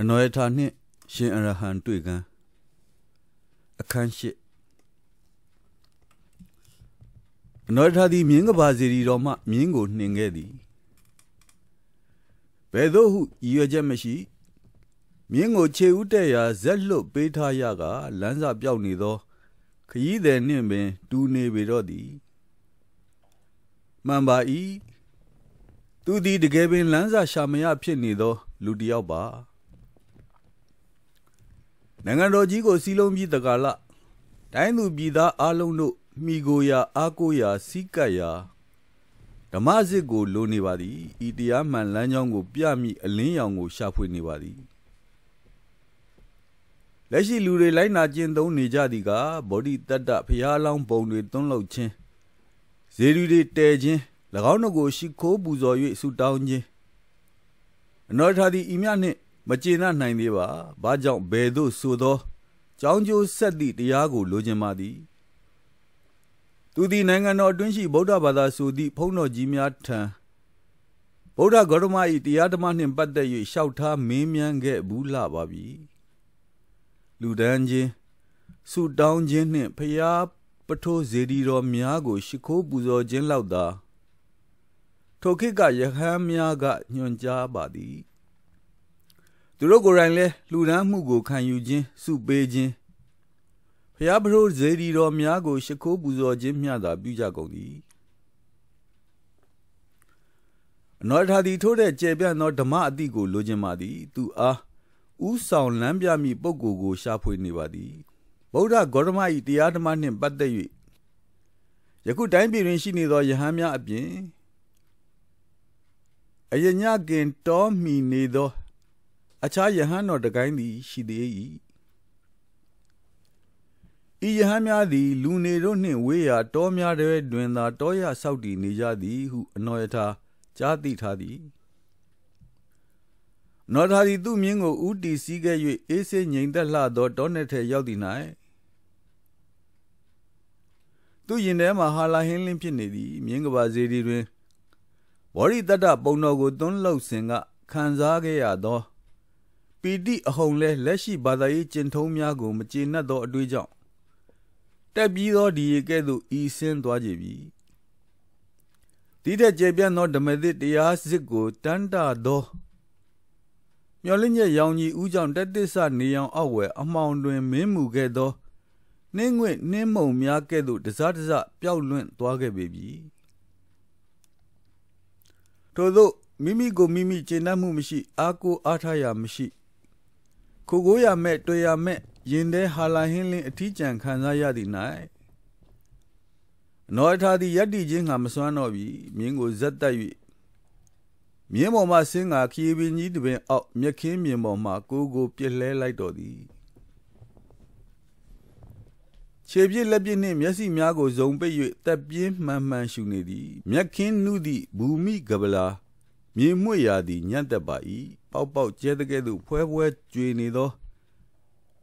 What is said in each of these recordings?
အနောယထာနှင့်ရှင်အရဟံတွေ့ကံအခန်း၈အနောယထာသည်မြင်းကဘာစီရီတော်မှ မြင်းကိုနှင်ခဲ့သည်ဘယ်သို့ဟုရည်ရွယ်ချက်မရှိမြင်းကိုခြေဥတဲ့ရာဇက်လွတ်ပေးထားရကလမ်းစာပြောက်နေသော ခရီးသည်နှင့်ပင် တူနေပေတော့သည်မှန်ပါ၏သူသည်တကယ်ပင်လမ်းစာရှာမရဖြစ်နေသော လူတစ်ယောက်ပါနိုင်ငံတော်ကြီးကိုစီးလုံးပြီးတကာလတိုင်းသူပြည်သားအလုံးတို့မိကိုရာအားကိုရာစီးကပ်ရာဓမ္မစစ်ကိုလိုနေပါသည်ဤတရားမှန်လမ်းကြောင်းကို ပြမိအလင်းရောင်ကိုရှာဖွေနေပါသည်လက်ရှိလူတွေလိုက်နာကျင့်သုံးနေကြသည်ကဗောဓိတတ္တဖျားလောင်းပုံတွေသွန်းလောက်ခြင်းဇေလူတွေတဲခြင်း၎င်းတို့ကိုရှိခိုးပူဇော်၍ဆုတောင်းခြင်းအနောထာသည်ဤမြနှင့်မကျေနပ်နိုင်သေးပါ။ဘာကြောင့်ဘယ်သို့ဆိုသောကြောင်းကျိုးဆက်သည့်တရားကိုလိုချင်ပါသည်။သူသည်နိုင်ငံတော်အတွင်းရှိဗုဒ္ဓဘာသာဆိုသည့်ဖုံးတော်ကြီးများထံဗုဒ္ဓဂေါတမ၏တရားဓမ္မနှင့်ပတ်သက်၍ရှောက်ထားမင်းမြန်းခဲ့ဘူးလှပါပြီ။လူဒန်းချင်းဆုတောင်းခြင်းနှင့်ဖျားပထိုးဇေဒီတော်များကိုရှိခိုးပူဇော်ခြင်းလောက်သာထိုခေတ်ကယဟန်များကညွှန်ကြားပါသည်။သူတို့ကိုယ်တိုင်လဲလှူဒန်းမှုကိုခံယူခြင်းစုပေးခြင်းဖျားပရိုဇေဒီတော်များကိုရှ िख ိုးပူဇော်ခြင်းမျှသာပြုကြကုန်သည်အနောထာသည်ထိုးတဲ့ကျေပြန့်သောဓမ္မအတိကိုလိုချင်ပါသည် သူအားဥဆောင်လမ်းပြမိပုဂ္ဂိုလ်ကို ရှာဖွေနေပါသည်ဗုဒ္ဓဂေါတမ၏တရားဓမ္မနှင့်ပတ်သက်၍ယခုတိုင်းပြည်တွင်ရှိနေသောယဟန်များအပြင်အယညကင်တော်မီနေသောအခြားယဟန်တော်တကိုင်းသည်ရှိသေး၏ဤယဟန်များသည်လူနေတို့နှင့်ဝေးရာတောများတွေတွင်သာတောရဆောက်တည်နေကြသည်ဟုအနော်ယထာကြားသိထားသည်နော်ထာသည်သူ့မြင်းကိုဥတီစည်းခဲ့၍အေးစေးငြိမ်သက်လှသောတောနယ်ထဲရောက်သည်၌သူရင်ထဲမှာဟာလာဟင်းလင်းဖြစ်နေသည် မြင်းကဘာဇေဒီတွင်ဝရိတ္တပုံတော်ကိုသွန်းလှုပ်စဉ်ကခံစားခဲ့ရသောီတိအဟုန်လဲလက်ရှိဘာသာရေးကျင့်ထုံးများကိုမကျေနပ်သောအတွေ့အကြောင်းတက်ပြီးသောဒီရေကဲ့သို့ဤဆင်းသွားကြပြီဒီတဲ့ကျေပြန့်သောဓမ္မသစ်တရားစစ်ကိုတန်တာသောမျောလင်းရဲ့ရောင်ကြီးဥကြောင့်တက်တစ္ဆနေရောင်အောက်ဝယ်အမှောင်တွင်မင်းမူခဲ့သောနှင်းငွေ့နှင်းမုံများကဲ့သို့တစားတစားပျောက်လွင့်သွားခဲ့ပေပြီထို့သောမိမိကိုမိမိကျေနပ်မှုမရှိ အာကိုအားထားရမရှိကိုကိုရမဲ့တွေ့ရမဲ့ရင်ထဲဟာလာဟင်းလင်းအထီးကျန်ခံစားရသည်၌အနောထားသည့်ယက်တီချင်းကမစွမ်းတော့ပြီမြင်းကိုဇက်တက်၍မြင်းပေါ်မှဆင်းကာခီပင်ကြီးတပင်အောက်မြက်ခင်းမြင်ပေါ်မှကိုကိုပြစ်လဲလိုက်တော်သည်ခြေပြစ်လက်ပြစ်နှင့်မျက်စိများကိုဇုံပိတ်၍တက်ပြင်းမှန်မှန်ရှူနေသည်မြက်ခင်းနှုသည့်ဘူမိကပလာ မြေမှု့ရာသည်ညံ့သက်ပါ၏အောက်ပေါက်ကျဲတဲ့ကဲ့သို့ဖွဲဖွဲကြွေနေသော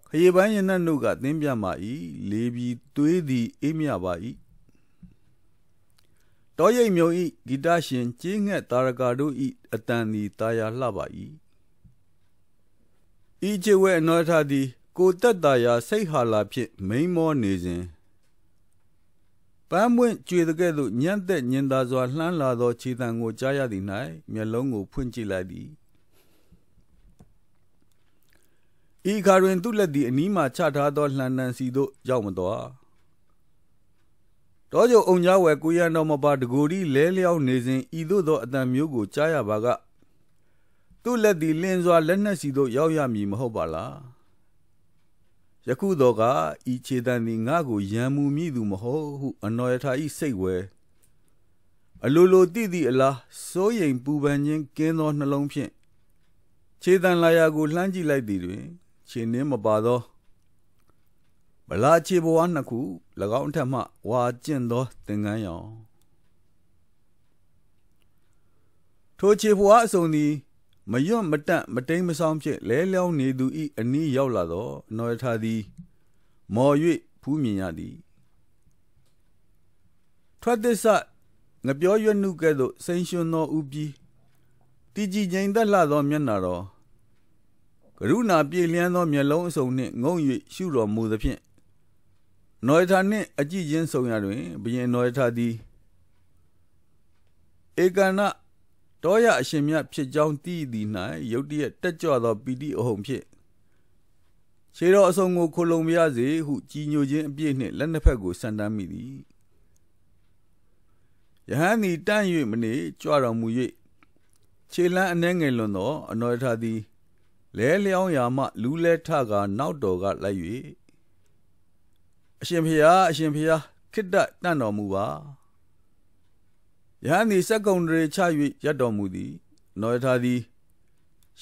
ခရီးပိုင်းရင်နှုတ်ကသင်းပြမာ၏လေပြီးသွေးသည်အေးမြပါ၏တောရိပ်မြုံဤဂီတရှင်ကြီးငှက်တာရကာတို့ဤအတန်သည်တာယာလှပါ၏ဤချေဝဲအနောထသည် ကိုတက်တာယာစိတ်ဟာလာဖြင့်မိန်မောနေစဉ်ပန်းမွင့်ကြွေတဲ့ကဲ့သို့ညံ့သက်ညင်သာစွာလှမ်းလာသောခြေတံကိုကြားရသည်၌မျက်လုံးကိုဖွင့်ကြည့်လိုက်သည်။ဤခါတွင်သူ့လက်သည်အနီးမှချထားသောလှန်တန်စီသို့ရောက်မတော်။တောကြုံအောင်ကြဝယ်ကိုရန်တော်မပါတကိုယ်ဒီလဲလျောင်းနေစဉ်ဤသို့သောအတန်မျိုးကိုကြားရပါက သူ့လက်သည်လင်းစွာလက်နက်စီသို့ရောက်ရမည်မဟုတ်ပါလား။ယခုတော့ကဤခြေတန်သည်ငါ့ကိုရံမှုမိသူ မဟုတ်ဟုအနော်ရထာဤစိတ်ဝဲအလိုလိုတည်သည့်အလားစိုးရိမ်ပူပန်ခြင်းကင်းသောနှလုံးဖြင့်ခြေတန်လာရာကိုလှမ်းကြည့်လိုက်သည်တွင်ရှင်နှင်းမပါသောဗလာချေဘဝနှစ်ခု၎င်းအထက်မှဝါကျင့်သောသင်္ကန်းရောင်ထိုချေဘဝအစုံသည်မယွန့်မတန့်မတိမ်မဆောင်ဖြင့်လဲလျောင်းနေသူ၏အနီးရောက်လာသောအနော်ထာသည်မော်၍ဖူးမြင်ရသည်ထွက်သစ္စငပြောရွတ်နှုကဲ့သို့စိန်ရှင်သောဥပီးတည်ကြည်ငြိမ်သက်လှသောမျက်နာတော်ရုဏာပြည့်လျန်းသောမျက်လုံးအစုံနှင့်ငုံ၍ရှုတော်မူသဖြင့်နောယထာနှင့် အကြည့်ချင်းဆုံရတွင်ဘုရင်နောယထာသည်ဧကဏတောရအရှင်မြတ်ဖြစ်ကြောင်းသိသည်၌ယုတ်တရက်တက်ကြွသောပီတိအဟုန်ဖြင့်ခြေတော်အစုံကိုခိုလုံပြရစေဟု ကြီးညိုခြင်းအပြည့်နှင့်လက်နှစ်ဖက်ကိုဆန်တမ်းမိသည်ယဟန်သည်တန့်၍မနေကြွတော်မူ၍ခြေလန်းအနှဲငယ်လွန်သောအနောယထာသည်လဲလျောင်းရာမှလူးလဲထကာနောက်တော်ကလိုက်၍အရှင်ဖျားအရှင်ဖျားခိတ္တတန်တော်မူပါယဟန်သည်စက္ကုံတွေချ၍ရပ်တော်မူသည်နောယထာသည်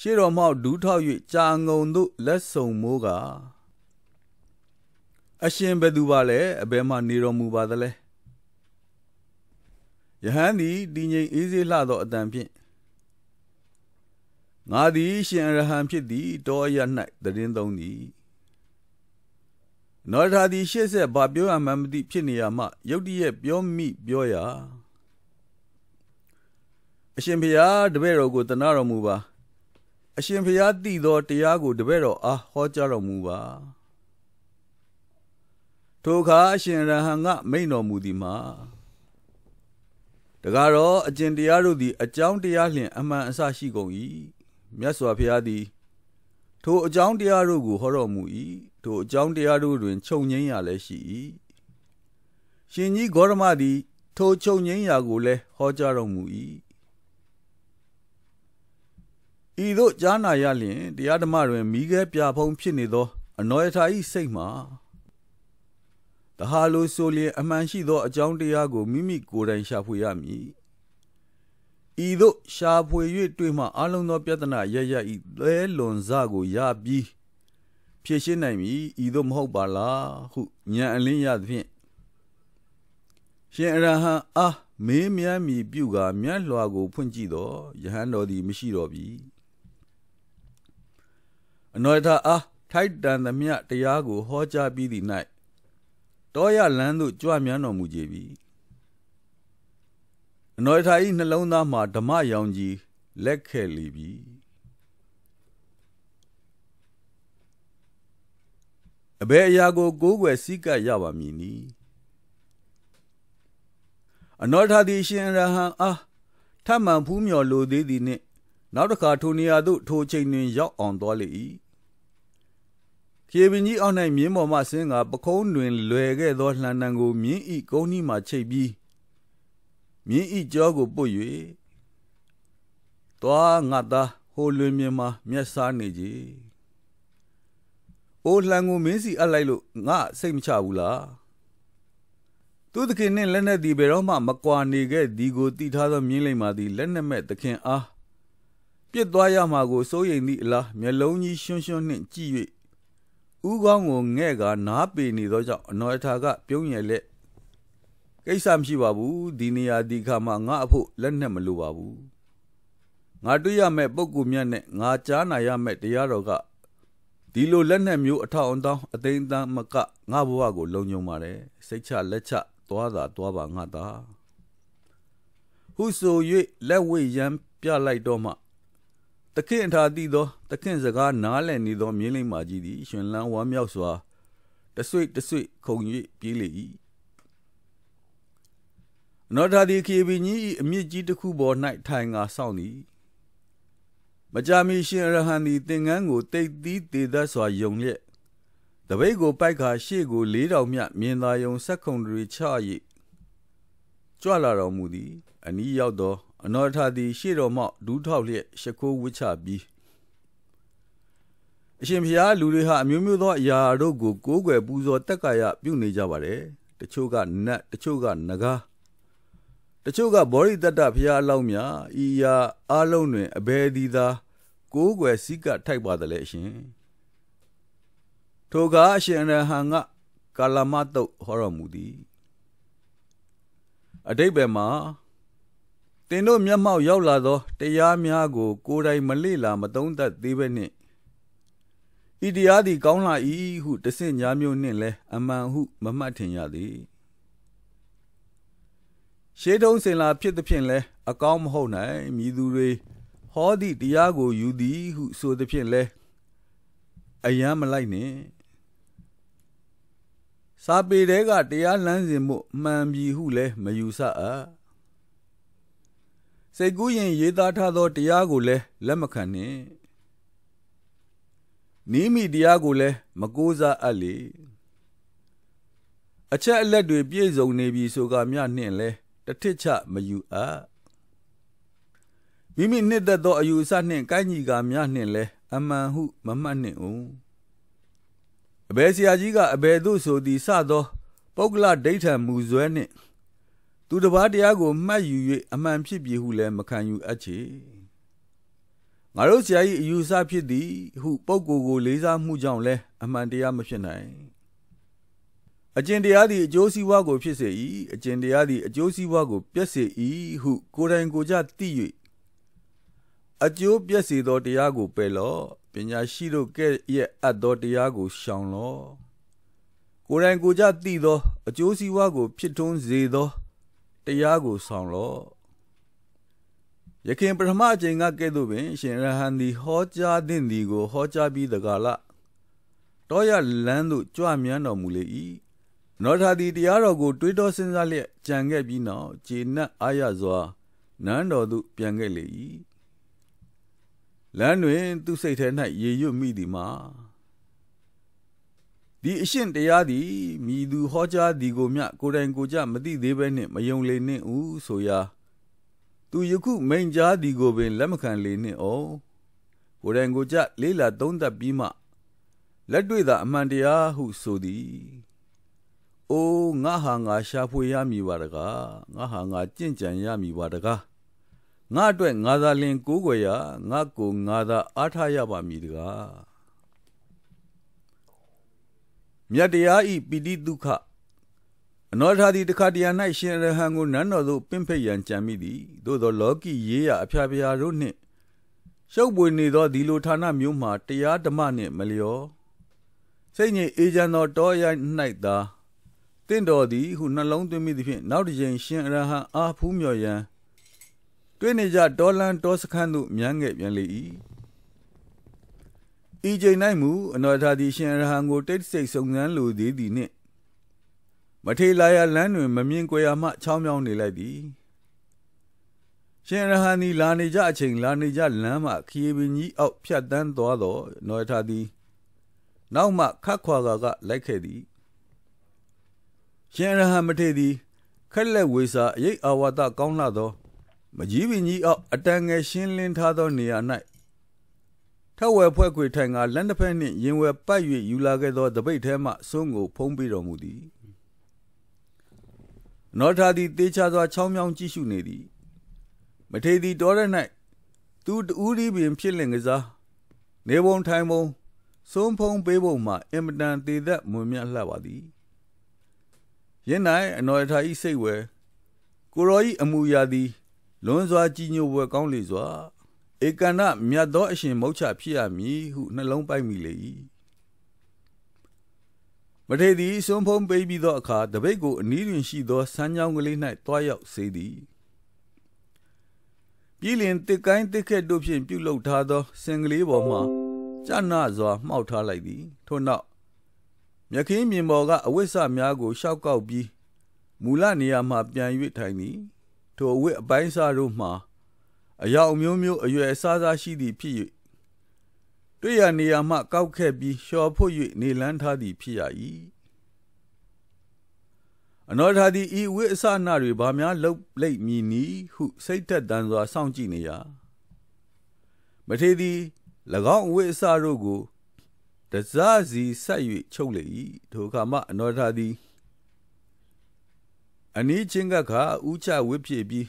ရှေ့တော်မှဒူးထောက်၍ကြာငုံသို့လက်ဆုံမိုးကအရှင်ဘယ်သူပါလဲအဘယ်မှနေတော်မူပါသလဲယဟန်သည်တည်ငြိမ်အေးစေလှသောအတန်ဖြင့်ငါသည်ရှင်အရဟံဖြစ်သည်တောအရ၌တည်င်းသုံးသည်နောထာသည်ရှေ့ဆက်ဘာပြောရမှန်းမသိဖြစ်နေရမှယုတ်တိရဲ့ပြောမိပြောရာအရှင်ဖုရားတပည့်တော်ကိုတနာတော်မူပါအရှင်ဖုရားတည်သောတရားကိုတပည့်တော်အားဟောကြားတော်မူပါထိုအခါအရှင်ရဟန်းကမိန်တော်မူသည်မှာတကားတော့အကျင့်တရားတို့သည်အကြောင်းတရားလျှင်အမှန်အစရှိကုန်၏မြတ်စွာဘုရားသည် ထိုအကြောင်းတရားတို့ကိုဟောတော်မူ၏ထိုအကြောင်းတရားတို့တွင် ချုပ်ငြိမ်းရာလည်းရှိ၏ရှင်ကြီးဂေါရမသည် ထိုချုပ်ငြိမ်းရာကိုလည်းဟောကြားတော်မူ၏ဤသို့ကြားနာရလျင်တရားဓမ္မတွင်မိခဲပြဖုံးဖြစ်နေသော အနောယထာဤစိတ်မှာတဟာလိုဆိုလျင်အမှန်ရှိသောအကြောင်းတရားကိုမိမိကိုယ်တိုင်ရှာဖွေရမည်ဤသို့ရှာဖွေ၍တွေ့မှအလုံးသောပြဿနာရရဤသဲလွန်စကိုရပြီးဖြည့်ရှင်းနိုင်ပြီဤသို့မဟုတ်ပါလားဟုဉာဏ်အလင်းရသဖြင့်ရှင်အရဟံအာမေးမြန်းမိပြုကာမျက်လွှာကို ဖွင့်ကြည့်တော့ယဟန်တော်သည်မရှိတော့ပြီအနောထအာထိုက်တန်သမျှတရားကို ဟောကြားပြီးသည့်၌တောရလန်းသို့ကြွမြန်းတော်မူကြပြီအနော်ထာကြီးနှလုံးသားမှာဓမ္မရောင်ကြီးလက်ခဲ့လီပြီအဘယ်အရာကိုကိုးကွယ်စည်းကပ်ရပါမည်နည်းအနော်ထာသည်ရှင်ရဟန်းအားထမှန်ဖူးမြော်လိုသေးသည်နှင့် နောက်တစ်ခါထိုနေရာသို့ထိုချိန်တွင်ရောက်အောင်သွားလေ၏ခေပင်ကြီးအောက်၌မြင်းပေါ်မှဆင်းကပခုံးတွင်လွယ်ခဲ့သောလှန်တံကိုမြင်းဤကုန်းနှီးမှချိတ်ပြီးမြင်းဤကြောကိုပုတ်၍သွားငါသားဟိုလွင်မြင်မှာမျက်စားနေကြည်အိုလှန်ကိုမင်းစီအပ်လိုက်လို့ငါစိတ်မချဘူးလားသူသခင်နဲ့လက်နဲ့ဒီဘယ်တော့မှမကွာနေခဲ့ဒီကိုတိထားသောမြင်းလိမ္မာသည်လက်နဲ့မဲ့သခင်အားပြစ်သွားရမှာကိုစိုးရိမ်သည့်အလားမျက်လုံးကြီးရွှွှွှွနှင့်ကြည့်၍ဥကောင်းကိုငဲ့ကနားပေနေသောကြောင့်အနော်အထာကပြုံးရလက်ကိစ္စမရှိပါဘူးဒီနေရာဒီခါမှာငါအဖို့လက်နဲ့မလိုပါဘူးငါတွေ့ရမဲ့ပုံကူမြတ်နဲ့ငါကြားနာရမဲ့တရားတော်ကဒီလိုလက်နဲ့မျိုးအထောက်အထောင်းအသိအသံမကငါဘဝကို လုံခြုံပါတယ်စိတ်ချလက်ချသွားတာသွားပါငါသာဟုဆို၍လက်ဝိရန်ပြလိုက်တော့မှတခင့်အထာတိသောတခင့်စကားနားလည်နေသောမြင်းလိမ္မာကြီးသည်ရှင်လန်းဝမ်းမြောက်စွာတဆွေတဆွေခုံ၍ပြေးလေ၏နော်ဒါဒီခေဘီညီ၏အမြင့်ကြီးတစ်ခုပေါ်၌ထိုင်ကာစောင့်သည်မကြာမီရှင်ရဟန်သည်သင်္ကန်းကိုတိတ်သီးတေသက်စွာယုံလျက်တပိတ်ကိုပိုက်ခါရှေ့ကိုလေးတော်မြမြင်သာယုံဆက်ခုံတွေချ၍ကြွလာတော်မူသည်အနီးရောက်သောအနောထသည်ရှေ့တော်မှဒူးထောက်လျက်ရှခိုးဝစ်ချပြီးအရှင်ဖျားလူတွေဟာအမျိုးမျိုးသောအရာတို့ကိုကိုးကွယ်ပူဇော်တက်ကာယပြုနေကြပါတယ်တချို့ကနတ်တချို့ကနဂါးတချို့ကဘောရိတတဖရာအလောက်မြဤရာအလုံးတွင်အဘယ်သည်သာ ကိုးကွယ်စိကထိုက်ပါသလဲအရှင်ထိုကားအရှင်ရဟန်းကကာလမတုတ်ဟောတော်မူသည်အတိတ်ဘယ်မှာတင်တို့မျက်မှောက်ရောက်လာသောတရားများကို ကိုယ်တိုင်မလေ့လာမသုံးသပ်သေးပဲနှင့်ဤတရားသည်ကောင်းလာ၏ဟုတဆင့်ညာမျိုးနှင့်လည်းအမှန်ဟုမမှတ်ထင်ရသည်ရှေးတုံးစင်လာဖြစ်သည်ဖြင့်လည်းအကောင်းမဟုတ်နိုင်မြည်သူတွေဟောသည့်တရားကိုယူသည်ဟုဆိုသည်ဖြင့်လည်းအယံမလိုက်နှင့်စာပေတဲကတရားလမ်းစဉ်မှုမှန်ပြီဟုလည်းမယူဆအပ်စိတ်ကူးရင်ရေးသားထားသော တရားကိုလည်းလက်မခံနှင့်နီးမိတရားကိုလည်းမကိုးစားအပ်လေအချက်အလက်တွေပြည့်စုံနေပြီဆိုကမျှနှင့်လည်းတထစ်ချမယူအပ်မိမိနှစ်သက်သောအယူအဆနှင့်ကိုင်းညီကာများနှင့်လဲအမှန်ဟုမမှတ်နှင့်ဦးအဘယ်ဆရာကြီးကအဘယ်သို့ဆိုသည်စသော ပုဂ္ဂလဒိဋ္ဌံမူဇွဲနှင့်သူတစ်ပါးတရားကို မှတ်ယူ၍အမှန်ဖြစ်ပြီဟုလည်းမခံယူအပ်ချေငါတို့ဆရာကြီးအယူအဆဖြစ်သည်ဟုပုဂ္ဂိုလ်ကိုလေးစားမှုကြောင့်လဲအမှန်တရားမဖြစ်နိုင်အကျင့်တရားသည်အကျိုးစီးပွားကို ဖြစ်စေ၏အကျင့်တရားသည်အကျိုးစီးပွားကိုပျက်စေ၏ဟုကိုယ်တိုင်ကိုယ်ကြသိ၍အကျိုးပျက်စေသောတရားကိုပယ်လော့ပညာရှိတို့ကဲ့ရဲ့အပ်သောတရားကိုရှောင်လော့ကိုယ်တိုင်ကိုယ်ကြသိသော အကျိုးစီးပွားကို ဖြစ်ထွန်းစေသော တရားကိုဆောင်လော့ယခင်ပထမအချိန်ကကဲ့သို့ပင် ရှင်ရဟန်းသည်ဟောကြားသင့်သည်ကို ဟောကြားပြီးတကားလတောရလန်းသို့ကြွမြန်းတော်မူလေ၏နော်ထာသည်တရားတော်ကိုတွေးတောစဉ်းစားလျက်ကြံခဲ့ပြီးနောက်ကျေနပ်အားရစွာနန်းတော်သို့ပြန်ခဲ့လေ၏လမ်းတွင်သူစိတ်ထဲ၌ရေရွတ်မိသည်မှာဒီအရှင်တရားသည်မိသူဟောကြားဒီကိုမျှကိုယ်တိုင်ကိုကြမသိသေးဘဲနှင့်မယုံလေနှင့်ဦးဆိုရာသူယခုမိန်ကြားဒီကိုပင်လက်မခံလေနှင့်ဩကိုယ်တိုင်ကိုကြလေးလာသုံးသပ်ပြီးမှလက်တွေ့သာအမှန်တရားဟုဆိုသည်အိုးငါဟာငါရှာဖွေရမည်ပါတကားငါဟာငါကြင့်ကြံရမည်ပါတကားငါအတွက်ငါသာလင်ကိုးကွယ်ရငါကိုငါသာအားထားရပါမည်တကားမြတ်တရားဤပိဋိဒုက္ခအနောထာတိတခါတရား၌ရှင်ရဟန်းကိုနန်းတော်သို့ပင့်ဖိတ်ရန်ကြံမိသည်သို့သောလောကီရေးရအဖျားဖျားတို့နှင့်ရှုပ်ပွေနေသောဒီလိုဌာနမျိုးမှာတရားဓမ္မနှင့်မလျော်စိတ်ငြိမ်အေးချမ်းသောတောရိုင်း၌သာတင့်တော်သည်ဟုနှလုံးသွင်းမိသည်ဖြင့်နောက်တစ်ချိန်ရှင်အရဟံအာဖူးမြော်ရန်တွေ့နေကြတော်လန်တော်စခန်းသို့မြန်းခဲ့ပြန်လေ၏ဤချိန်၌မူအနောထာသည်ရှင်အရဟံကိုတိတ်ဆိတ်စုံစမ်းလိုသေးသည်နှင့်မထေလာရလမ်းတွင် မမြင်ကြွယ်မှချောင်းမြောင်းနေလိုက်သည်ရှင်ရဟန်းသည်လာနေကြအချိန်လာနေကြလမ်းမှခရီးပင်ကြီးအောက်ဖြတ်တန်းသွားတော့နောထသည် နောက်မှခတ်ခွာကကလိုက်ခဲ့သည်ရှင်ရဟမထေသည်ခက်လက်ဝေစာအရိပ်အာဝါဒကောင်းလှသောမကြီးပင်ကြီးအောက်အတန်ငယ်ရှင်းလင်းထားသော နေရာ၌ထဝယ်ဖွဲ့ခွေထိုင်ကလမ်းတစ်ဖက်နှင့်ရင်ဝယ်ပတ်၍ယူလာခဲ့သောတပိတ်ထဲမှဆုံးကိုဖုံးပေးတော်မူသည်နောထာသည်တေချာစွာချောင်းမြောင်းကြည့်ရှုနေသည်မထေသည်တော်ရ၌သူတူးဒီပင်ဖြစ်လင်ကစားနေပုံထိုင်ပုံဆုံးဖုံးပေးပုံမှ အင်မတန်တည်သက်မွန်မြတ်လှပါသည်ယင်း၌အနော်ထာဤစိတ်ဝဲကိုရောဤအမူအရာသည်လွန်စွာကြည်ညိုဝဲကောင်းလေစွာဧကန္နမြတ်သောအရှင်မௌချဖြစ်ရမည်ဟုနှလုံးပိုက်မိလေ၏မထေသည်စွန်ဖုံးပေးပြီးသောအခါတပိတ်ကိုအနီးတွင်ရှိသောဆန်းချောင်းကလေး၌တွားရောက်စေသည်ပြည်လင်တစ်ကိုင်းတစ်ခက်တို့ဖြင့်ပြုလုပ်ထားသောစင်ကလေးပေါ်မှကြနာစွာမှောက်ထားလိုက်သည်ထို့နောက်မြခင်းမြင်ပေါ်ကအဝိဆများကိုရှောက်ကောက်ပြီးမူလနေရာမှပြန်၍ထိုင်သည်ထိုအဝိအပိုင်းစားတို့မှာအယောက်မျိုးမျိုးအရွယ်အစားစားရှိသည်ဖြစ်၍တွေ့ရနေရာမှ ကောက်ခဲ့ပြီးလျှော်ဖို့၍နေလန်းထားသည်ဖြစ်ရ၏အနောထာသည်ဤဝိအစနာတွေဘာများလှုပ်လိမ့်မည်နည်းဟုစိတ်သက်တမ်းစွာစောင့်ကြည့်နေရာမထေသည်၎င်းအဝိအစတို့ကိုတစစီဆက်၍ချုပ်လေ၏ထိုအခါမှအနောထာသည်အနီးချင်းကခါဥချဝစ်ဖြစ်ပြီး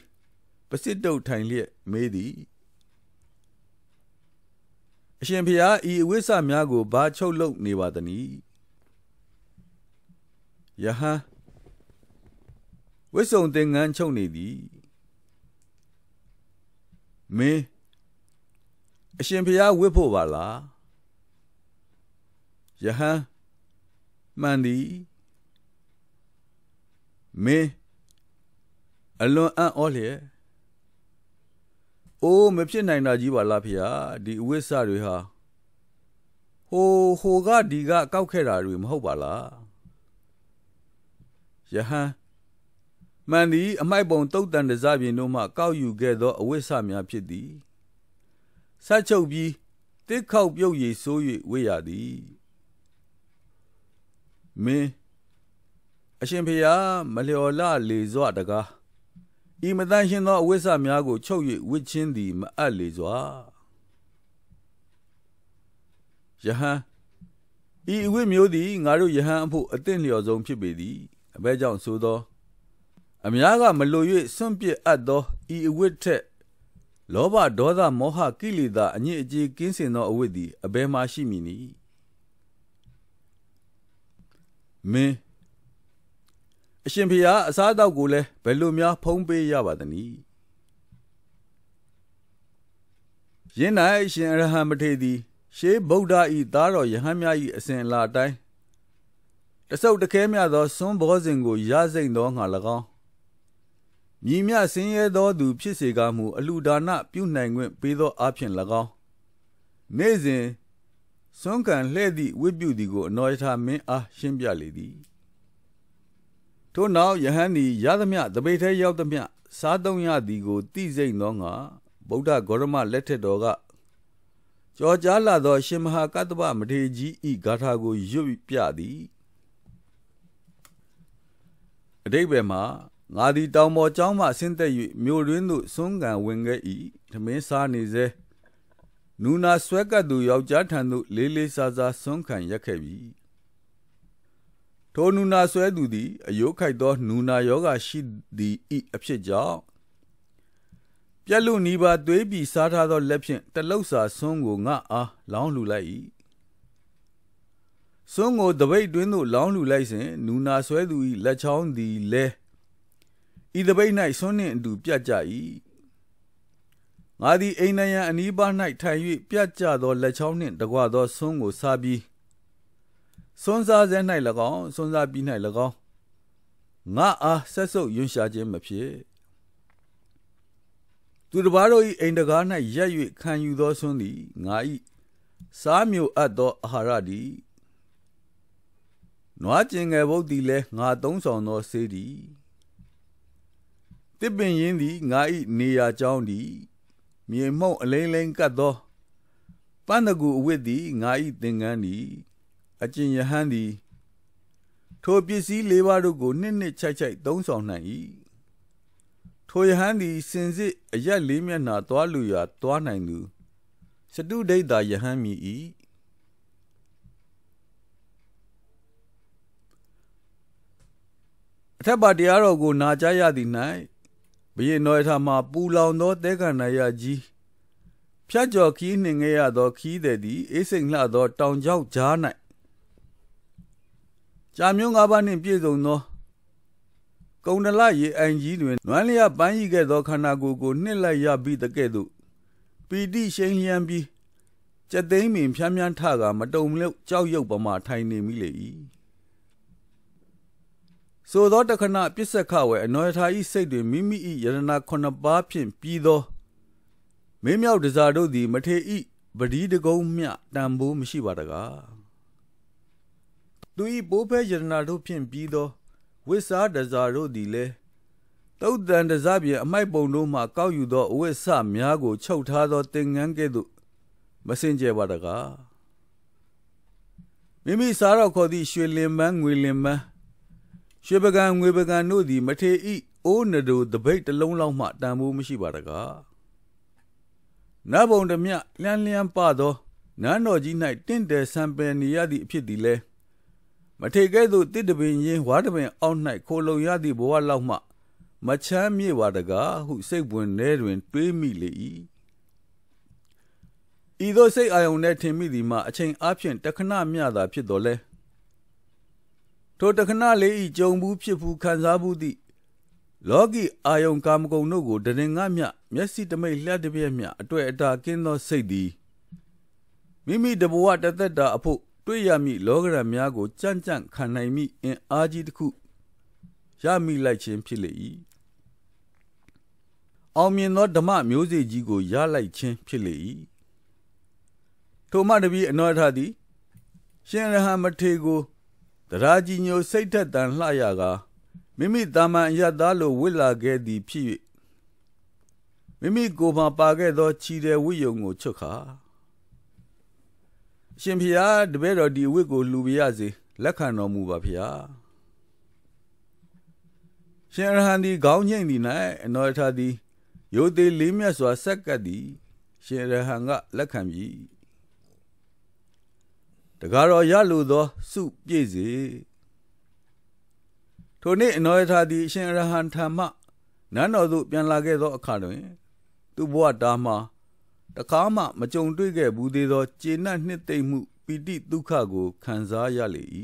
ပစစ်တုတ်ထိုင်လျက်မေးသည်အရှင်ဖျားဤအဝိဆများကိုဘာချုပ်လုပ်နေပါသနည်းယဟန်ဝိစုံသင်္ကန်းချုပ်နေသည်မင်းအရှင်ဖျားဝစ်ဖို့ပါလားယဟန်မှန်သည်မင်းအလွန်အံ့ဩလျက်အိုးမဖြစ်နိုင်တာကြီးပါလားဖေဟာဒီအဝိစ္စတွေဟာဟိုဟိုကဒီကကောက်ခဲ့တာတွေမဟုတ်ပါလားယဟန်မှန်သည်အမိုက်ပုံတုတ်တန်တစားပြင်တို့မှကောက်ယူခဲ့သောအဝိစ္စများဖြစ်သည်ဆက်ချုပ်ပြီးတစ်ခေါက်ပြုတ်ရည်ဆိုး၍ဝေ့ရသည်မင်းအရှင်ဖေယမလျော်လလေစွတကားဤမတန်ရှင်သော အဝိဆများကို ချုပ်၍ဝစ်ချင်းသည်မအပ်လေစွာယဟန်ဤအဝိမျိုးသည်ငါတို့ယဟန်အဖို့အသင့်လျော်ဆုံးဖြစ်ပေသည်အဘဲကြောင့်ဆိုသော အများက မလို၍စွန့်ပစ်အပ်သောဤအဝိထက် လောဘဒေါသမောဟကိလေသာအညစ်အကြေးကင်းစင်သောအဝိသည်အဘဲမှရှိမည်နီ။မင်းအရှင်ဖေဟာအစားအသောက်ကိုလည်းဘယ်လိုများဖုံးပေးရပါသနည်းယင်း၌ရှင် အရဟံမထေရသည်ရှေးဗုဒ္ဓဤသားတော်ယဟန်များ၏အစဉ်အလာအတိုင်းတဆုပ်တခဲမြသောစွန်းဘောဇင်ကိုရစိမ့်သောငါ၎င်းမြည်မြဆင်းရဲသောသူဖြစ်စေကမူအလူဒါနပြုနိုင်ခွင့်ပေးသောအဖြစ်၎င်းနေ့စဉ်စွန့်ခံလှဲ့သည့်ဝိပုသည်ကိုအနောယထာမင်းအားရှင်းပြလေသည်ထို့နောက်ယဟန်သည်ရသမျှတပိတ်ထဲရောက်သမျှစားသုံးရသည်ကိုသိစိတ်သောငါဗုဒ္ဓဂေါရမလက်ထက်တော်ကကြော်ကြားလာသော ရှင်မဟာကတ္တဗမထေရကြီးဤဂါထာကိုရွတ်ပြသည်အတိတ်ဘယ်မှာငါသည်တောင်ပေါ်ကျောင်းမှဆင်းသက်၍မြို့တွင်သို့ဆွမ်းကံဝင်ခဲ့၏ထမင်းစားနေစေနူနာဆွဲကပ်သူယောက်ျားထံသို့လေးလေးစားစားဆွန်းခံရက်ခဲ့ပြီထိုနူနာဆွဲသူသည်အယိုးခိုက်သောနူနာယောဂရှိသည်ဤအဖြစ်ကြောင့်ပြက်လူနီးပါသွေးပြီးစားထားသောလက်ဖြင့်တလုတ်စာဆွန်းကိုငါအားလောင်းလှူလိုက်၏ဆွန်းကိုတပိတ်တွင်းသို့လောင်းလှူလိုက်စဉ်နူနာဆွဲသူ၏လက်ချောင်းသည်လဲဤတပိတ်၌ဆွန်းနှင့်အတူပြတ်ကြ၏ငါသည်အိမ်နယံအနီးပါး၌ထိုင်၍ပြတ်ကျသောလက်ချောင်းနှင့်တကွသောဆွန်းကိုစားပြီးဆွန်းစားစဲ၌၎င်းဆွန်းစားပြီး၌၎င်းငါအားဆက်ဆုပ်ယွန်ရှာခြင်းမဖြစ်သူတစ်ပါးတို့၏အိမ်တကား၌ရက်၍ခံယူသောဆွန်းသည်ငါ၏စားမျိုးအပ်သောအာဟာရသည်နွားကျင်ငယ်ဘုတ်သည်လည်းငါသုံးဆောင်သောစေးသည်တစ်ပင်ရင်းသည်ငါ၏နေရာကြောင်းသည်မြေမှုန့်အလိမ့်လိမ့်ကပ်သောပန္နကူအဝိတ္တိငါဤသင်္ကန်းသည်အကျင်ယဟန်သည်ထိုပစ္စည်းလေးပါးတို့ကို နှစ်နှစ်ချိုက်ချိုက်သုံးဆောင်နိုင်၏ထိုယဟန်သည် စင်စစ်အရက်လေးမျက်နှာသွားလူရာသွားနိုင်သူစတုဒိဋ္ဌာယဟန်မိ၏အထက်ပါတရားတော်ကိုနာကြားရသည်၌ဘရင်တော်ထမှပူလောင်သောတဲကန္နရကြီးဖြတ်ကျော်ခီးနှင်ခဲ့ရသော ခီးသည်သည်အေးစိတ်လှသော တောင်ကျောက်ကြား၌ကြာမြုံးငါးပါးနှင့်ပြည့်စုံသောကုံဒလရေအိုင်ကြီးတွင်နွမ်းလျပန်းရီခဲ့သော ခန္ဓာကိုယ်ကို နှစ်လိုက်ရပြီးတကဲ့သို့ပီတိရှိန်လျံပြီးကြက်သိမ်းပင်ဖြန်းဖြန်းထကာမတုံလို့ကြောက်ရွံ့ပမာထိုင်နေမိလေ၏ဆိုသောတခဏပစ္စခဝေအနောယထာဤစိတ်တွင်မိမိ၏ယရနာခုနှစ်ပါးဖြင့်ပြီးသောမင်းမြောက်တစားတို့သည် မထေဤပတိတကုံးမျှတန်ဖိုးမရှိပါတကားသူဤပိုးဖဲယရနာတို့ဖြင့်ပြီးသောဝိစာတစားတို့သည်လည်းတုတ်တန်တစားပြင်အမိုက်ပုံတို့မှ ကောက်ယူသောအဝိစများကိုချုပ်ထားသောတင်ငန်းကဲ့သို့မစင်ကြပါတကားမိမိစားတော်ခေါ်သည့်ရွှေလင်ပန်းငွေလင်ပန်းရွှေပကံငွေပကံတို့သည်မထေဤအိုးနတို့တပိတ်တစ်လုံးလောက်မှတန်ဖိုးမရှိပါတကားနတ်ဘုံဓမြလျန်းလျန်းပသောနန်းတော်ကြီး၌တင့်တယ်ဆံပယ်နေရသည့်အဖြစ်သည်လဲမထေကဲ့သို့တစ်တပင်ရင်းဝါတပင်အောက်၌ခိုလုံရသည့်ဘဝလောက်မှ မချမ်းမြေ့ပါတကားဟုစိတ်ဝင်ထဲတွင်တွေးမိလေ၏ဤသို့စိတ်အာယုန်နဲ့ထင်မိသည်မှာအချိန်အဖျင်တခဏမျှသာဖြစ်တော်လဲထိုတခဏလေးဤကြုံဘူးဖြစ်ဘူးခံစားဘူးသည့်လောကီအာယုံကာမဂုဏ်တို့ကိုတရင်ငါမျှမျက်စိတမိတ်လှတပြက်မျှအတွေ့အတာကင်းသောစိတ်သည်မိမိတဘဝတသက်တာအဖို့တွေ့ရမည့်လောကရန်များကိုကြံ့ကြံ့ခံနိုင်မိအင်အားကြီးတစ်ခုရမိလိုက်ခြင်းဖြစ်လေ၏အောင်မြင်သောဓမ္မမျိုးစေ့ကြီးကိုရလိုက်ခြင်းဖြစ်လေ၏ထိုမှတပည့်အနောထသည်ရှင်ရဟမထေကိုတရားကြီးညိုစိတ်သက်တန်လှရကမိမိတာမန်အရသားလိုဝစ်လာခဲ့သည်ဖြစ်၍မိမိကိုယ်မှာပါခဲ့သောခြေတဲ့ဝိယုံကိုချွတ်ခါရှင်ဖျားတပည့်တော်ဒီဝစ်ကိုလှူပြရစေလက်ခံတော်မူပါဖျားရှင်ရဟန်းဒီခေါင်းငိမ့်သည်၌အနော်ထသည်ယိုသေးလေးမြတ်စွာဆက်ကပ်သည်ရှင်ရဟန်းကလက်ခံပြီတကားတော်ရလိုသော စုပြည့်စေထိုနေ့အနောယထာသည်အရှင်အရဟံထံမှနန်းတော်သို့ပြန်လာခဲ့သောအခါတွင် သူ့ဘဝတားမှာတကားမှမကြုံတွေ့ခဲ့ဘူးသေးသောကျေနပ်နှစ်သိမ့်မှုပီတိဒုက္ခကိုခံစားရလေ၏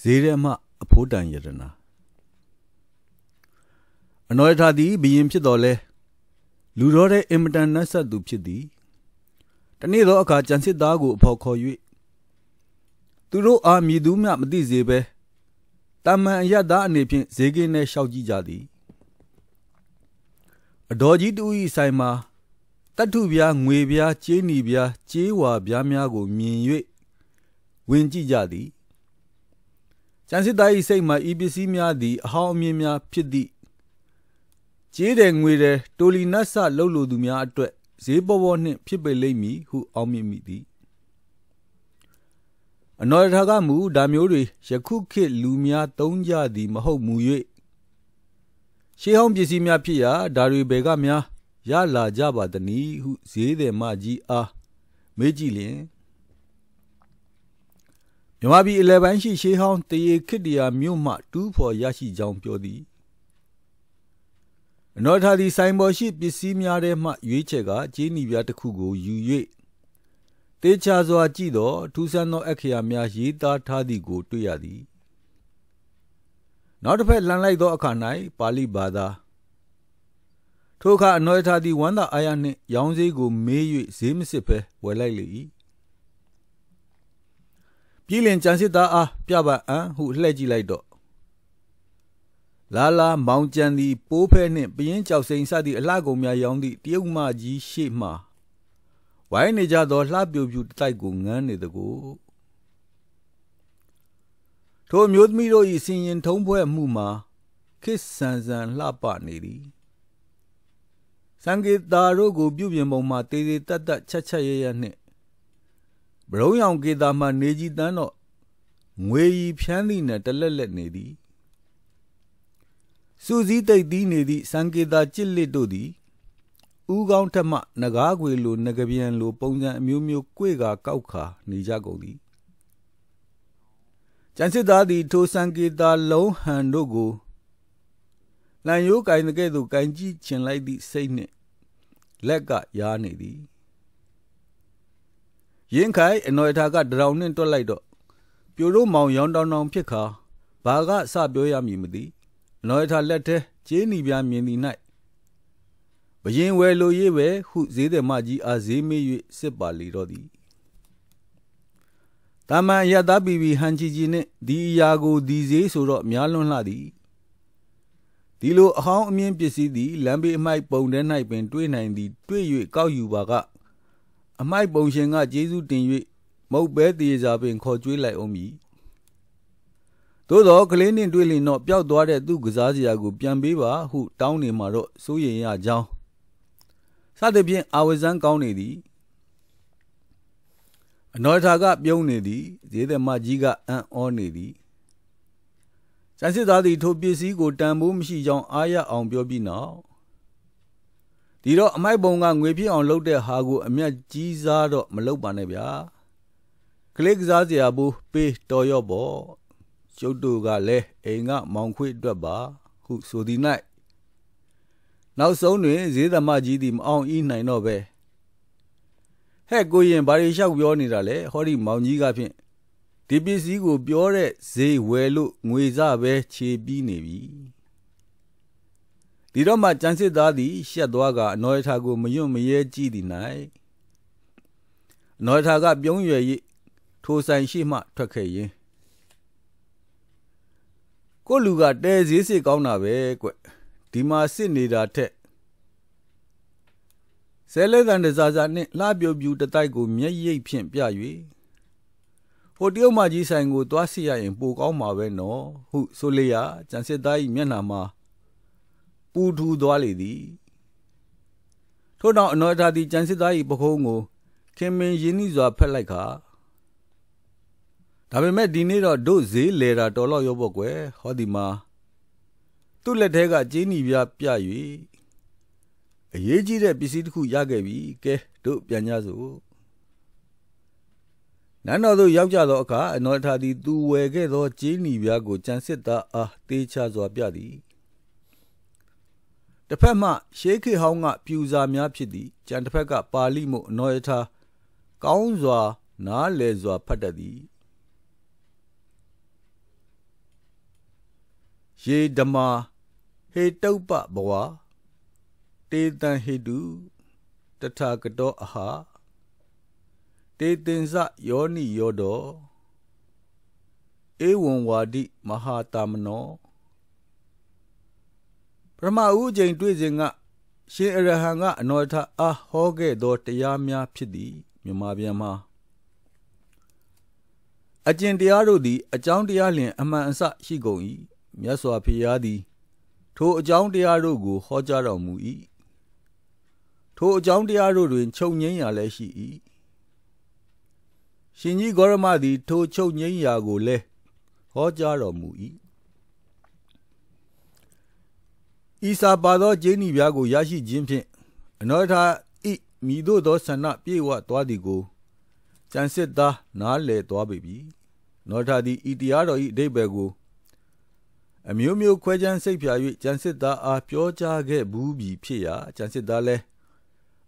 ဇေရမအဖို့တန်ယတနာအနောယထာသည်ဘယင်ဖြစ်တော်လဲလူတော်တဲ့အင်မတန်နှက်ဆက်သူဖြစ်သည်တနေ့သောအခါကြံစစ်သားကိုအဖို့ခေါ်၍သူတို့အားမြည်သူမျှမသိစေဘဲတာမန်အရသားအနေဖြင့်ဈေးကင်းနဲ့ရှောက်ကြည့်ကြသည်အတော်ကြီးတူ၏ဆိုင်မှာတတ္ထုပြားငွေပြားကြေးနီပြားကြေးဝါပြားများကိုမြင်၍ဝင်ကြည့်ကြသည်ကျန်စစ်သား၏စိတ်မှာဤပစ္စည်းများသည်အဟောင်းအမြင်များဖြစ်သည့်ကြေးတယ်ငွေတယ်တိုလီနတ်ဆလှုပ်လိုသူများအတွက်ဈေးပေါ်ပေါ်နှင့်ဖြစ်ပေလိမ့်မည်ဟုအောက်မြင်မိသည်အနော်ထာကမူဒါမျိုးတွေယခုခေတ်လူများသုံးကြသည်မဟုတ်မူ၍ရှေးဟောင်းပစ္စည်းများဖြစ်ရာဒါတွေဘယ်ကများရလာကြပါသနည်းဟုဈေးသည်မကြီးအားမေးကြည့်လျင်မြမပြည်အလဲပိုင်းရှိရှေးဟောင်းတရေခိတ္တရာမြို့မှတူးဖော်ရရှိကြောင်းပြောသည်အနော်ထာသည်ဆိုင်ပေါ်ရှိပစ္စည်းများထဲမှရွေးချယ်ကကြေးနီပြားတစ်ခုကိုယူ၍တေချာစွာကြည့်တော့ထူးဆန်းသောအခရာများရေးသားထားသည်ကိုတွေ့ရသည်နောက်တစ်ဖက်လှမ်းလိုက်သော အခါ၌ပါဠိဘာသာထိုအခါအနော်ထာသည်ဝမ်းသာအာရနှင့်ရောင်းစည်းကိုမေး၍ဈေးမစစ်ဘဲဝယ်လိုက်လေ၏ပြည်လင်ကြံစစ်သားအားပြပအံဟုလှည့်ကြည့်လိုက်တော့လာလာမောင်ကြံသည်ပိုးဖဲနှင့်ပရင်ကြောက်စိန်စသည့်အလှကုန်များရောင်းသည့်တရုတ်မကြီးရှေ့မှဝိုင်းနေကြသောလှပြူပြူတိုက်ကိုငန်းနေတကူထိုမျိုးသမီးတို့၏စင်ရင်ထုံးဖွဲ့မှုမှာခစ်ဆန်ဆန်လှပနေသည်စံကေတာတို့ကိုပြုပြင်ပုံမှာတေးသေးတတ်တတ်ချက်ချက်ရရနှင့်ဘရုံးရောင်ကေတာမှ နေကြီးတန်းတော့ငွေကြီးဖြန်းသည့်နဲ့တလက်လက်နေသည်စူးစီးတိတ်သီးနေသည့်စံကေတာကြစ်လစ်တို့သည်ဥကောင်းထက်မှငကားခွေလိုငကပြန်လို ပုံစံအမျိုးမျိုးကြွေကာကောက်ခါနေကြကုန်သည်ကျန်စစ်သားသည် ထိုစံကေတာလုံးဟန်တို့ကိုလံရိုးကင်တဲ့ကဲ့သို့ကင်ကြည့်ချင်လိုက်သည့်စိတ်နှင့် လက်ကရားနေသည်ရင်ခိုင်အနော်ထာကဒရောင်နှင့်တွက်လိုက်တော့ပြို့တို့မောင်ရောင်တောင်တောင်ဖြစ်ခါဘာကစပြောရမည်မသိလောရထလက်ထဲကျေးနီပြားမြင်သည်၌ဘရင်ဝယ်လိုရေးပဲဟုဈေးသည်မကြီးအားဈေးမေး၍စစ်ပါလေတော့သည်။တာမန်ရတပီပီဟန်ချီချီနှင့်ဒီအရာကိုဒီဈေးဆိုတော့များလွန်းလှသည်။ဒီလိုအဟောင်းအမြင့်ပစ္စည်းသည်လမ်းဘေးအမိုက်ပုံထဲ၌ပင်တွေ့နိုင်သည် တွေ့၍ကောက်ယူပါကအမိုက်ပုံရှင်ကကျေးဇူးတင်၍မုတ်ပဲတေစာပင် ခေါ်ကြွေးလိုက်အောင်မည်။သို့သောကလေးနှင့်တွေ့လင်တော့ပျောက်သွားတဲ့သူ့ကစားစရာကိုပြန်ပေးပါဟုတောင်းနေမှာတော့စိုးရိမ်ရကြောင်းစသဖြင့်အာဝဇန်းကောင်းနေသည်အနောထာကပြုံးနေသည်ဈေးသမကြီးကအံ့ဩနေသည်စံစစ်သားသည်ထိုပစ္စည်းကိုတန်ဖိုးမရှိကြောင်းအားရအောင်ပြောပြီးနောက်ဒီတော့အမိုက်ပုံကငွေဖြစ်အောင်လုပ်တဲ့ဟာကိုအမျက်ကြီးစားတော့မလုပ်ပါနဲ့ဗျာကလေးကစားစရာဘူးပေးတော်ရော့ပေါ့ရုပ်တို့ကလည်းအိမ်ကမောင်ခွေအတွက်ပါဟုဆိုသည်၌နောက်ဆုံးတွင်ဈေးသမကြီးသည်မအောင်ဤနိုင်တော့ပဲဟဲ့ကိုရင်ဘာတွေလျှောက်ပြောနေတာလဲဟောဒီမောင်ကြီးကဖြင့်ဒီပစ္စည်းကိုပြောတဲ့ဈေးဝယ်လို့ငွေစားပဲခြေပြီးနေပြီဒီတော့မှကျန်စစ်သားသည်ရှက်သွားကအနော်ရထာကိုမယွန့်မရဲကြည့်သည်၌အနော်ရထာကပြုံးရွယ်၍ထိုဆိုင်ရှိမှထွက်ခဲ့ရင်းကိုလူကတဲဈေးစစ်ကောင်းတာပဲကွဒီမှာစစ်နေတာထက်ဆဲလဲကန်တစားစားနှင့်လှပြုတ်ပြူတတိုက်ကိုမျက်ရိပ်ဖြင့်ပြ၍ဟိုတရုတ်မကြီးဆိုင်ကိုသွားစီရရင်ပိုကောင်းမှာပဲနော်ဟုဆိုလေရကျန်စစ်သား၏မျက်နှာမှာပူထူသွားလေသည်ထို့နောက်အနော်ထာသည်ကျန်စစ်သား၏ပခုံးကိုခင်မင်ရင်းနှီးစွာဖက်လိုက်ခါဒါပေမဲ့ဒီနေ့တော့တို့ဈေးလေတာတော်တော့ရောပေါ့ကွယ်ဟောဒီမှာသူ့လက်ထဲကကျင်းနီပြပြ၍အရေးကြီးတဲ့ပစ္စည်းတစ်ခုရခဲ့ပြီကဲတို့ပြန်ကြစို့နန်းတော်သို့ရောက်ကြသောအခါအနောထာသည် သူဝယ်ခဲ့သောကျင်းနီပြကိုကြံစစ်သားအားတေးချစွာပြသည်တစ်ဖက်မှရှေးခေဟောင်းကပြူစာများဖြစ်သည်ကြံတစ်ဖက်က ပါဠိမှုအနောထာ ကောင်းစွာ နားလည်စွာ ဖတ်တတ်သည်ရေဓမာဟေတုပ္ပဘဝတေတံဟိတုတထာကတောအဟာတေတင်စယောနိယောတော်ဧဝံဝါဒိမဟာတာမနောပရမဥကျိန်တွေ့စဉ်ကရှင်အရဟံကအနောထအာဟောခဲ့သောတရားများဖြစ်သည်မြမဗျံမှာအကျင့်တရားတို့သည် အကြောင်းတရားလျင်အမှန်အစရှိကုန်၏မြတ်စွာဘုရားသည်ထိုအကြောင်းတရားတို့ကို ဟောကြားတော်မူ၏ထိုအကြောင်းတရားတို့တွင် ချုပ်ငြိမ်းရာလည်းရှိ၏ရှင်ကြီးဂေါရမသည် ထိုချုပ်ငြိမ်းရာကိုလည်းဟောကြားတော်မူ၏ဤစာပါသောဂျင်းဤပြားကိုရရှိခြင်းဖြင့်အနောထာဤမိတို့သောဆန္ဒပြေဝသွားသည်ကိုစံစစ်သားနားလည်သွားပေပြီ။နောထာသည်ဤတရားတော်၏အဓိပ္ပာယ်ကိုအမျိုးမျိုးခွဲခြမ်းစိတ်ဖြာ၍ကျန်စစ်သားအားပြောကြားခဲ့ဘူးပြီဖြစ်ရာကျန်စစ်သားလည်း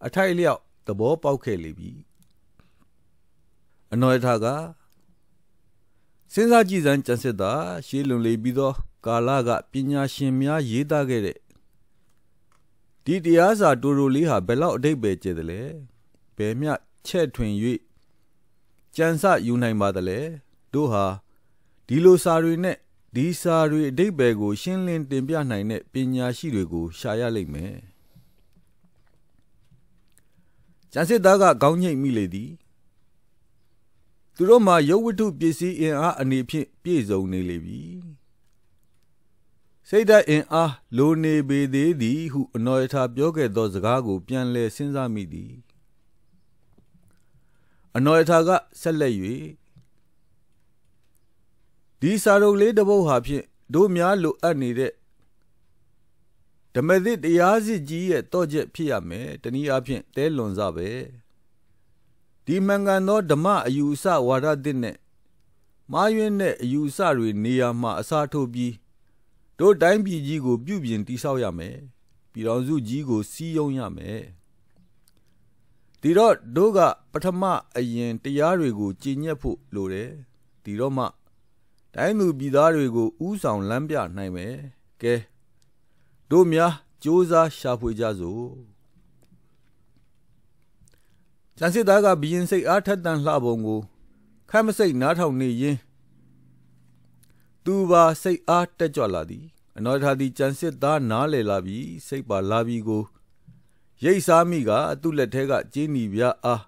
အထိုက်လျောက်သဘောပေါက်ခဲ့လေပြီအနော်ထာကစဉ်းစားကြည့်စမ်းကျန်စစ်သားရှေးလွန်လေပြီးသောကာလကပညာရှင်များရေးသားခဲ့တဲ့ဒီတရားစာတူတူလေးဟာဘယ်လောက်အတိတ်ပဲကျတယ်လဲဘယ်မျှချဲ့ထွင်၍ကြံစယူနိုင်ပါသလဲတို့ဟာဒီလိုစာတွေနဲ့ဒီစာတွေအတိတ်ဘယ်ကို ရှင်းလင်းတင်ပြနိုင်တဲ့ပညာရှိတွေကိုရှာရလိမ့်မယ်။ကျန်စစ်သားကခေါင်းညိတ်မိလေသည်။သူတို့မှာရုပ်ဝတ္ထုပစ္စည်းအင်အားအနေဖြင့်ပြည့်စုံနေလေပြီ။စိတ်ဓာတ်အင်အားလိုနေပေသေးသည် ဟုအနော်ရထာပြောခဲ့သောစကားကို ပြန်လည်စဉ်းစားမိသည်။အနော်ရထာကဆက်လက်၍ဒီစာရုပ်လေးတစ်ပုဒ်ဟာဖြင့်တို့များလိုအပ်နေတဲ့ဓမ္မသစ်တရားစစ်ကြီးရဲ့တော့ချက်ဖြစ်ရမယ်တနည်းအားဖြင့်တဲလွန်စပဲဒီမှန်ကန်သောဓမ္မအယူအဆဝါဒသစ်နဲ့မာယွင်းတဲ့အယူအဆတွေနေရာမှာအစားထိုးပြီးတို့တိုင်းပြည်ကြီးကို ပြုပြင်တည်ဆောက်ရမယ်ပြည်တော်စုကြီးကိုစီးယုံရမယ်ဒီတော့တို့ကပထမအရင် တရားတွေကိုကြည်ညက်ဖို့လိုတယ်ဒီတော့မှတိုင်းသူပြည်သားတွေကိုဥဆောင်လမ်းပြနိုင်မယ်ကဲတို့များစ조사ရှာဖွေကြစို့ကျန်စစ်သားကဘီရင်စိတ်အားထက်သန်လှပုံကိုခမ်းမစိတ်နားထောင်နေရင်းသူပါစိတ်အားတက်ကြွလာသည်အနောထာသည်ကျန်စစ်သားနားလေလာပြီးစိတ်ပါလာပြီးကိုရိတ်စားမိကအသူလက်ထဲကကျင်းနီပြားအား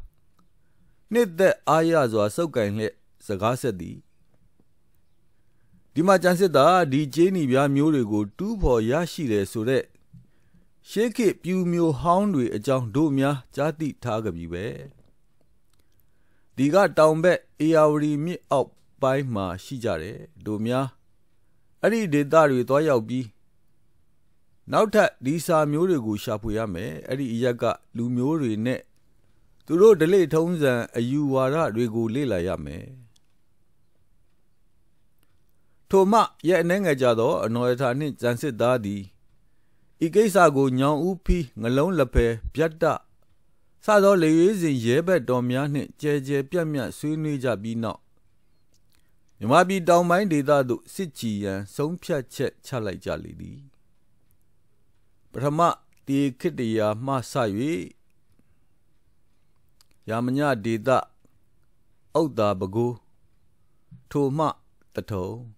နှစ်သက်အားရစွာစုပ်ကင်လျက်စကားဆက်သည်ဒီမှာကျန်စစ်တာဒီကျင်းနီပြားမျိုးတွေကို တူးဖော်ရရှိတယ်ဆိုတဲ့ရှေးခေတ်ပြူမျိုးဟောင်းတွေအကြောင်းတို့များ ကြားသိထားကြပြီပဲဒီကတောင်ဘက်အေယာဝတီမြစ်အောက်ပိုင်းမှာရှိကြတယ်တို့များအဲ့ဒီဒေသတွေတွားရောက်ပြီးနောက်ထပ်ဒီစာမျိုးတွေကိုရှာဖွေရမယ်အဲ့ဒီအရက်ကလူမျိုးတွေနဲ့သူတို့ဒလိထုံးစံအယူဝါဒတွေကို လေ့လာရမယ်ထိုမှရဲ့အနေငယ်ကြသော အနော်ရထာနှင့်ဇန်စစ်သားသည်ဤကိစ္စကိုညောင်ဦးဖီးငလုံးလက်ဖယ်ဗျတ်တစသောလေရွေးစဉ်ရဲဘက်တော်များနှင့်ကြဲကြဲပြတ်ပြတ်ဆွေးနွေးကြပြီးနောက်မြမပြည်တောင်ပိုင်းဒေသသို့စစ်ချီရန်ဆုံးဖြတ်ချက်ချလိုက်ကြလေသည်ပထမတေခိတရာမှဆ၍ရာမညဒေသဥဒ္ဒါပကိုးထိုမှတထုံ